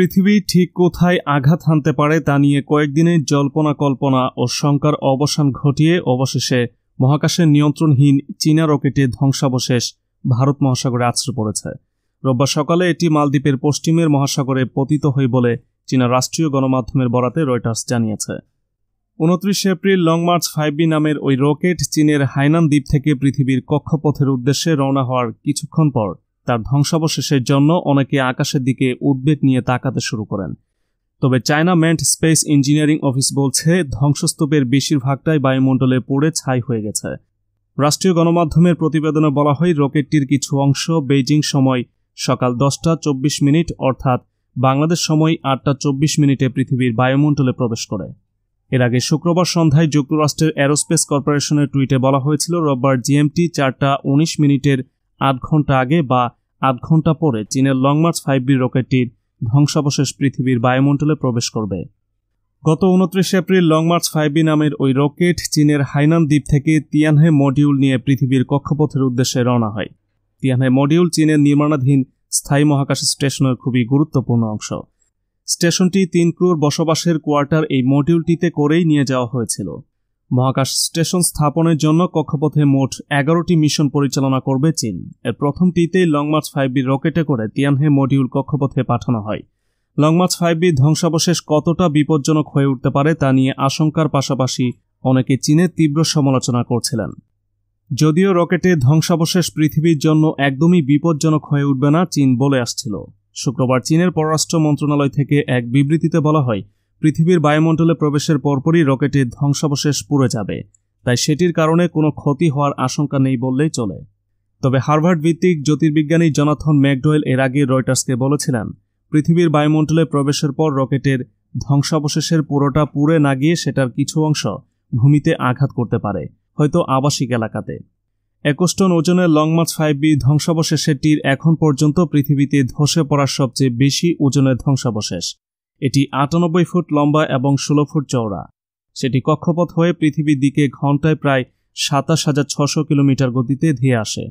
পৃথিবী ঠিক কোথায় আঘাত হানতে পারে তা নিয়ে কয়েকদিনের জল্পনা কল্পনা ও শঙ্কার অবসান ঘটিয়ে অবশেষে মহাকাশের নিয়ন্ত্রণহীন চীনা রকেটে ধ্বংসাবশেষ ভারত মহাসাগরে আছড়ে পড়েছে রোববার সকালে এটি মালদ্বীপের পশ্চিমের মহাসাগরে পতিত হয় বলে চীনা রাষ্ট্রীয় গণমাধ্যমের বরাতে রয়টার্স জানিয়েছে উনত্রিশে April Long March five B নামের ওই রকেট চীনের হাইনান দ্বীপ থেকে পৃথিবীর কক্ষপথের উদ্দেশ্যে রওনা হওয়ার কিছুক্ষণ পর তার ধ্বংসাবশেষের জন্য অনেকে আকাশের দিকে উদ্বেগ নিয়ে তাকাতে শুরু করেন তবে China manned space engineering office বলছে ধ্বংসস্তূপের বেশিরভাগটাই বায়ুমণ্ডলে পড়ে ছাই হয়ে গেছে রাষ্ট্রীয় গণমাধ্যমের প্রতিবেদনে বলা হয় রকেটটির কিছু অংশ বেইজিং সময় সকাল দশটা চব্বিশ মিনিট অর্থাৎ বাংলাদেশ সময় আটটা চব্বিশ মিনিটে পৃথিবীর বায়ুমণ্ডলে প্রবেশ করে এর আগে শুক্রবার সন্ধ্যায় যুক্তরাষ্ট্রের অ্যারোস্পেস কর্পোরেশনের টুইটে বলা হয়েছিল রোববার জিএমটি চারটা উনিশ মিনিটের আট ঘন্টা আগে বা আধ ঘন্টা পরে চীনের লং মার্চ ফাইভ বি রকেটটির ধ্বংসাবশেষ পৃথিবীর বায়ুমণ্ডলে প্রবেশ করবে গত উনত্রিশে April Long March five B নামের ওই রকেট চীনের হাইনান দ্বীপ থেকে তিয়ানহে মডিউল নিয়ে পৃথিবীর কক্ষপথের উদ্দেশ্যে রওনা হয় তিয়ানহে মডিউল চীনের নির্মাণাধীন স্থায়ী মহাকাশ স্টেশনের খুবই গুরুত্বপূর্ণ অংশ স্টেশনটি তিন ক্রুর বসবাসের কোয়ার্টার এই মডিউলটিতে করেই নিয়ে যাওয়া হয়েছিল মহাকাশ স্টেশন স্থাপনের জন্য কক্ষপথে মোট এগারোটি মিশন পরিচালনা করবে চীন এর প্রথমটিতেই লং মার্চ ফাইভ বি রকেটে করে তিয়ানহে মডিউল কক্ষপথে পাঠানো হয় লং মার্চ ফাইভ বি ধ্বংসাবশেষ কতটা বিপজ্জনক হয়ে উঠতে পারে তা নিয়ে আশঙ্কার পাশাপাশি অনেকে চীনের তীব্র সমালোচনা করছিলেন যদিও রকেটে ধ্বংসাবশেষ পৃথিবীর জন্য একদমই বিপজ্জনক হয়ে উঠবে না চীন বলে আসছিল শুক্রবার চীনের পররাষ্ট্র মন্ত্রণালয় থেকে এক বিবৃতিতে বলা হয় পৃথিবীর বায়ুমণ্ডলে প্রবেশের পরপরই রকেটের ধ্বংসাবশেষ পুড়ে যাবে তাই সেটির কারণে কোনো ক্ষতি হওয়ার আশঙ্কা নেই বললেই চলে তবে হার্ভার্ড ভিত্তিক জ্যোতির্বিজ্ঞানী জনাথন ম্যাকডোয়েল এর আগে রয়টার্সকে বলেছিলেন পৃথিবীর বায়ুমণ্ডলে প্রবেশের পর রকেটের ধ্বংসাবশেষের পুরোটা পুড়ে না গিয়ে সেটার কিছু অংশ ভূমিতে আঘাত করতে পারে হয়তো আবাসিক এলাকাতে একোস্টন ওজনের লংমার্চ ফাইভ বি ধ্বংসাবশেষেরটির এখন পর্যন্ত পৃথিবীতে ধসে পড়ার সবচেয়ে বেশি ওজনের ধ্বংসাবশেষ এটি আটানব্বই ফুট লম্বা এবং ষোলো ফুট চওড়া সেটি কক্ষপথ হয়ে পৃথিবীর দিকে ঘন্টায় প্রায় সাতাশ হাজার ছশো কিলোমিটার গতিতে ধেয়ে আসে